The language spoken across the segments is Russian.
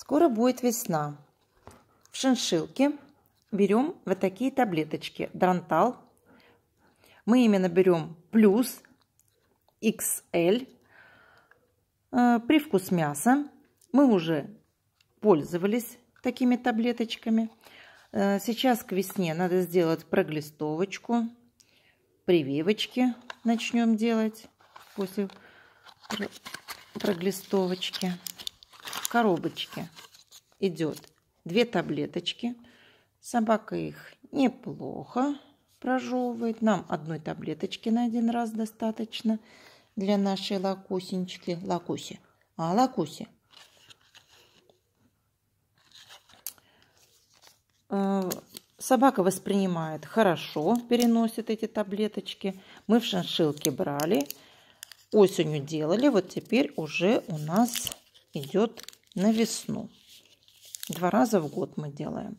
Скоро будет весна. В шиншилке берем вот такие таблеточки. Дронтал. Мы именно берем плюс XL. Э, привкус мяса. Мы уже пользовались такими таблеточками. Э, сейчас к весне надо сделать проглистовочку. Прививочки начнем делать после проглистовочки коробочке идет две таблеточки. Собака их неплохо прожевывает. Нам одной таблеточки на один раз достаточно для нашей лакусенечки. Лакуси. А, лакуси. Э, собака воспринимает хорошо, переносит эти таблеточки. Мы в шиншилке брали, осенью делали. Вот теперь уже у нас идет на весну. Два раза в год мы делаем.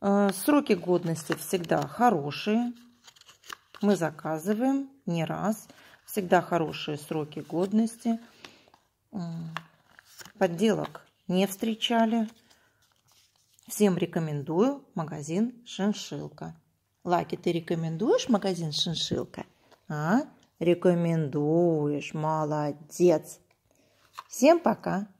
Э, сроки годности всегда хорошие. Мы заказываем не раз. Всегда хорошие сроки годности. Подделок не встречали. Всем рекомендую магазин «Шиншилка». Лаки, ты рекомендуешь магазин «Шиншилка»? А? Рекомендуешь. Молодец. Всем пока.